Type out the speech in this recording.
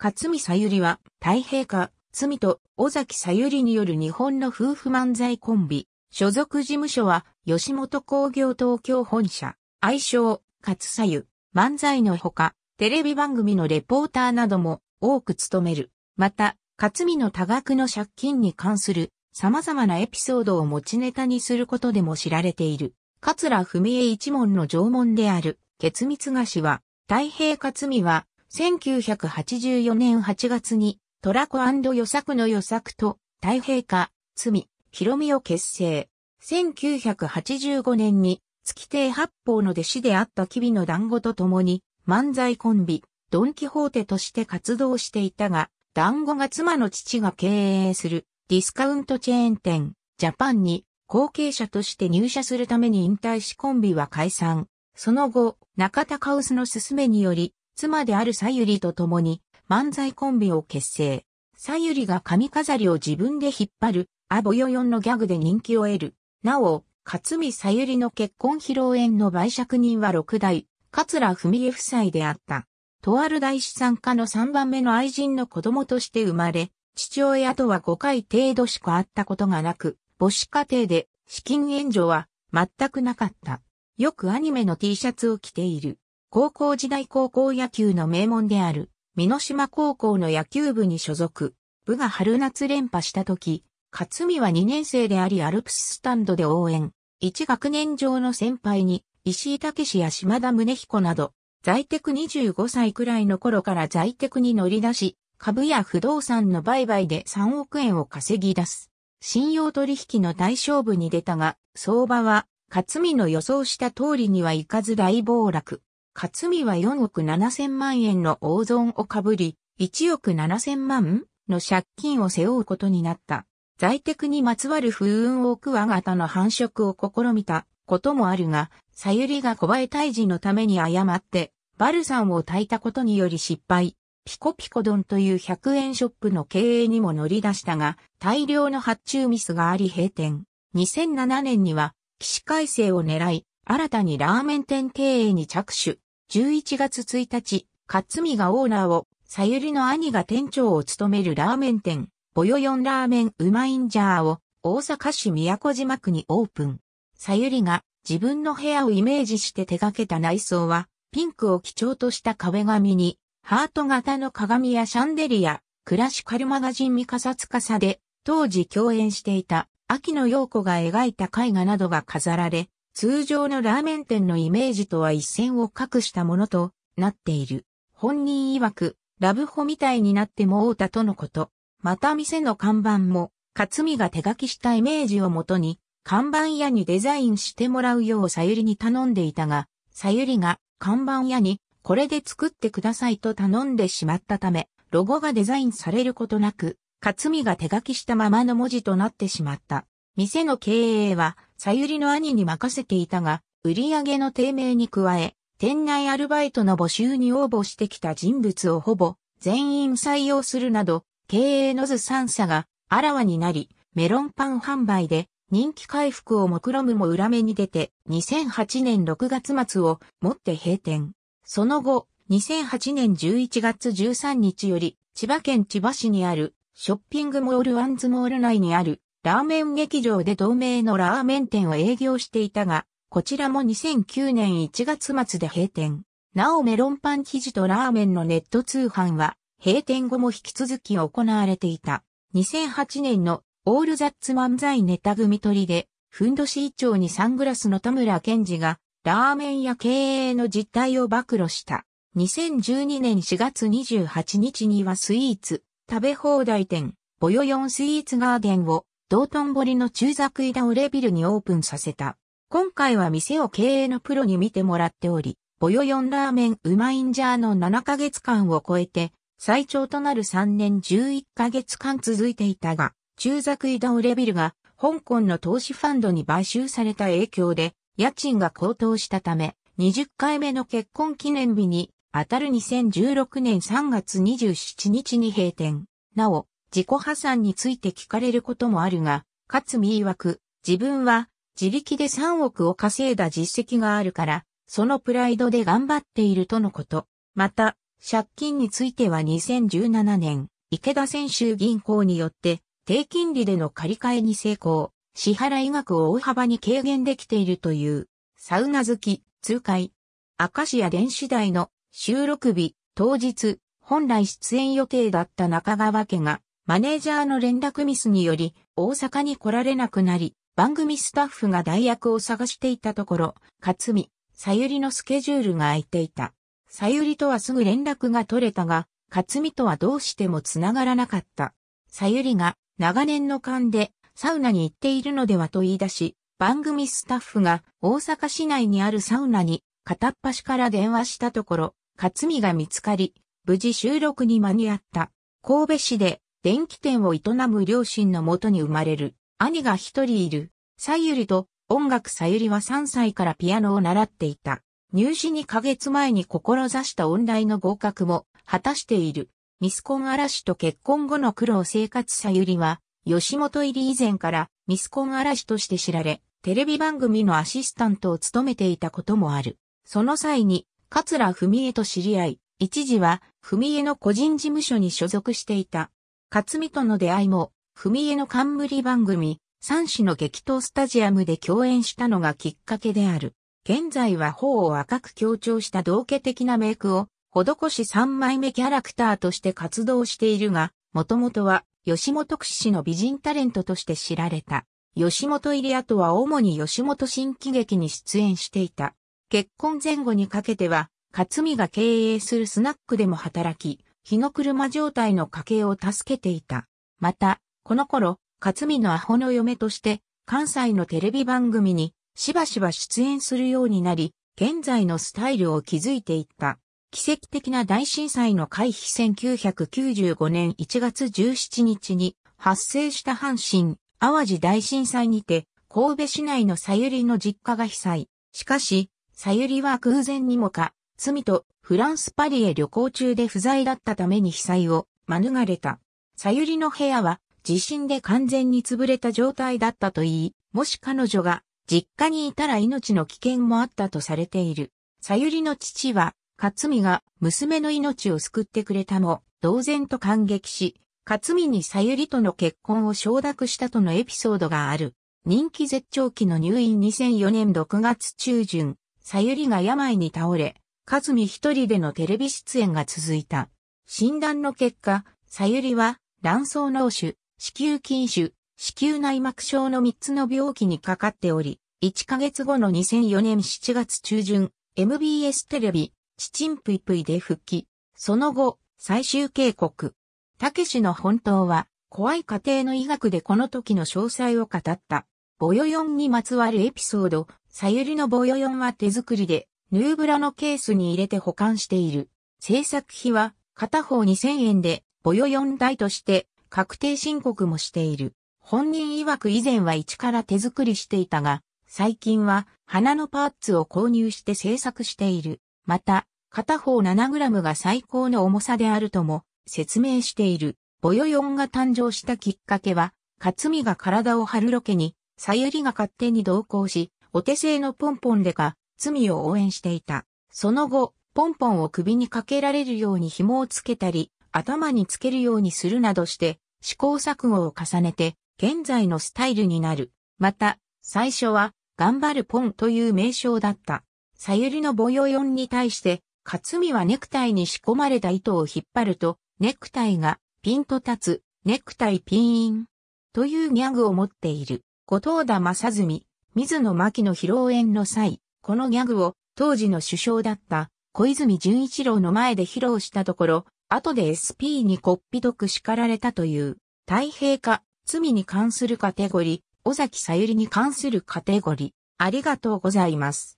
勝見さゆりは、太平家、罪と尾崎さゆりによる日本の夫婦漫才コンビ。所属事務所は、吉本工業東京本社、愛称、勝さゆ、漫才のほか、テレビ番組のレポーターなども多く務める。また、勝見の多額の借金に関する様々なエピソードを持ちネタにすることでも知られている。桂文江一門の縄文である、血密菓子は、太平勝美は、1984年8月に、トラコ与作の与作と、太平家、罪、広見を結成。1985年に、月亭八方の弟子であった吉備の団子と共に、漫才コンビ、ドンキホーテとして活動していたが、団子が妻の父が経営するディスカウントチェーン店、ジャパンに後継者として入社するために引退しコンビは解散。その後、中田カウスの勧めにより、妻であるさゆりと共に漫才コンビを結成。さゆりが髪飾りを自分で引っ張る、アボヨヨンのギャグで人気を得る。なお、勝見さゆりの結婚披露宴の売借人は六代、桂文江夫妻であった。とある大資産家の3番目の愛人の子供として生まれ、父親とは5回程度しか会ったことがなく、母子家庭で資金援助は全くなかった。よくアニメの T シャツを着ている。高校時代高校野球の名門である、美濃島高校の野球部に所属。部が春夏連覇した時、勝美は2年生でありアルプススタンドで応援。一学年上の先輩に、石井武史や島田宗彦など、在宅25歳くらいの頃から在宅に乗り出し、株や不動産の売買で3億円を稼ぎ出す。信用取引の対象部に出たが、相場は、勝美の予想した通りにはいかず大暴落。勝美は4億7千万円の大損をかぶり、1億7千万の借金を背負うことになった。在宅にまつわる不運をクワがたの繁殖を試みたこともあるが、さゆりが小林退治のために誤って、バルさんを炊いたことにより失敗。ピコピコ丼という100円ショップの経営にも乗り出したが、大量の発注ミスがあり閉店。2007年には、起死回生を狙い、新たにラーメン店経営に着手。11月1日、勝美がオーナーを、さゆりの兄が店長を務めるラーメン店、ボヨヨンラーメンうまいんじゃーを、大阪市宮古島区にオープン。さゆりが自分の部屋をイメージして手掛けた内装は、ピンクを基調とした壁紙に、ハート型の鏡やシャンデリア、クラシカルマガジンミカサツカサで、当時共演していた秋野陽子が描いた絵画などが飾られ、通常のラーメン店のイメージとは一線を画したものとなっている。本人曰く、ラブホみたいになってもうたとのこと。また店の看板も、勝美が手書きしたイメージをもとに、看板屋にデザインしてもらうようさゆりに頼んでいたが、さゆりが看板屋にこれで作ってくださいと頼んでしまったため、ロゴがデザインされることなく、勝美が手書きしたままの文字となってしまった。店の経営はさゆりの兄に任せていたが、売り上げの低迷に加え、店内アルバイトの募集に応募してきた人物をほぼ全員採用するなど、経営のず三社があらわになり、メロンパン販売で人気回復を目論むも裏目に出て、2008年6月末をもって閉店。その後、2008年11月13日より、千葉県千葉市にあるショッピングモールアンズモール内にあるラーメン劇場で同名のラーメン店を営業していたが、こちらも2009年1月末で閉店。なおメロンパン生地とラーメンのネット通販は、閉店後も引き続き行われていた。2008年のオールザッツ漫才ネタ組取りで、ふんどし一丁にサングラスの田村健二が、ラーメン屋経営の実態を暴露した。2012年4月28日にはスイーツ、食べ放題店、ボヨヨンスイーツガーデンを道頓堀の中座食い倒れビルにオープンさせた。今回は店を経営のプロに見てもらっており、ボヨヨンラーメンうまいんじゃーの7ヶ月間を超えて、最長となる3年11ヶ月間続いていたが、中座食い倒れビルが、香港の投資ファンドに買収された影響で、家賃が高騰したため、20回目の結婚記念日に、当たる2016年3月27日に閉店。なお、自己破産について聞かれることもあるが、つ見曰く、自分は自力で3億を稼いだ実績があるから、そのプライドで頑張っているとのこと。また、借金については2017年、池田選手銀行によって、低金利での借り換えに成功、支払い額を大幅に軽減できているという、サウナ好き、痛快。カシア電子台の収録日、当日、本来出演予定だった中川家が、マネージャーの連絡ミスにより、大阪に来られなくなり、番組スタッフが代役を探していたところ、勝美、さゆりのスケジュールが空いていた。さゆりとはすぐ連絡が取れたが、勝美とはどうしてもつながらなかった。さゆりが長年の勘でサウナに行っているのではと言い出し、番組スタッフが大阪市内にあるサウナに片っ端から電話したところ、勝美が見つかり、無事収録に間に合った。神戸市で電気店を営む両親のもとに生まれる、兄が一人いる、さゆりと、音楽さゆりは3歳からピアノを習っていた。入試2ヶ月前に志した音大の合格も果たしている。ミスコン嵐と結婚後の苦労生活さゆりは、吉本入り以前からミスコン嵐として知られ、テレビ番組のアシスタントを務めていたこともある。その際に、桂文江と知り合い、一時は文江の個人事務所に所属していた。勝美との出会いも、文江の冠番組、三子の激闘スタジアムで共演したのがきっかけである。現在は頬を赤く強調した同化的なメイクを、施し三枚目キャラクターとして活動しているが、もともとは吉本屈指の美人タレントとして知られた。吉本入り後は主に吉本新喜劇に出演していた。結婚前後にかけては、勝美が経営するスナックでも働き、日の車状態の家計を助けていた。また、この頃、勝美のアホの嫁として、関西のテレビ番組にしばしば出演するようになり、現在のスタイルを築いていった。奇跡的な大震災の回避1995年1月17日に発生した阪神、淡路大震災にて、神戸市内のさゆりの実家が被災。しかし、さゆりは偶然にもか、罪とフランスパリへ旅行中で不在だったために被災を免れた。さゆりの部屋は地震で完全に潰れた状態だったといい、もし彼女が実家にいたら命の危険もあったとされている。さゆりの父は、勝美が娘の命を救ってくれたも、同然と感激し、勝美にさゆりとの結婚を承諾したとのエピソードがある。人気絶頂期の入院2004年6月中旬、さゆりが病に倒れ、ずみ一人でのテレビ出演が続いた。診断の結果、さゆりは卵巣脳腫、子宮筋腫、子宮内膜症の3つの病気にかかっており、1ヶ月後の2004年7月中旬、MBS テレビ、チチンプイプイで復帰。その後、最終警告。たけしの本当は、怖い家庭の医学でこの時の詳細を語った。ボヨヨンにまつわるエピソード、さゆりのボヨヨンは手作りで、ヌーブラのケースに入れて保管している。制作費は片方2000円で、ボヨ4台として確定申告もしている。本人曰く以前は一から手作りしていたが、最近は花のパーツを購入して制作している。また、片方 7g が最高の重さであるとも説明している。ボヨ4が誕生したきっかけは、勝美が体を張るロケに、さゆりが勝手に同行し、お手製のポンポンでか、罪を応援していた。その後、ポンポンを首にかけられるように紐をつけたり、頭につけるようにするなどして試行錯誤を重ねて現在のスタイルになる。また、最初は頑張るポンという名称だった。さゆりのボヨヨンに対して、勝美はネクタイに仕込まれた糸を引っ張ると、ネクタイがピンと立つ、ネクタイピーンというギャグを持っている。後藤田正澄、水野牧の披露宴の際、このギャグを当時の首相だった小泉純一郎の前で披露したところ、後で SP にこっぴどく叱られたという、太平化、罪に関するカテゴリー、尾崎さゆりに関するカテゴリー、ありがとうございます。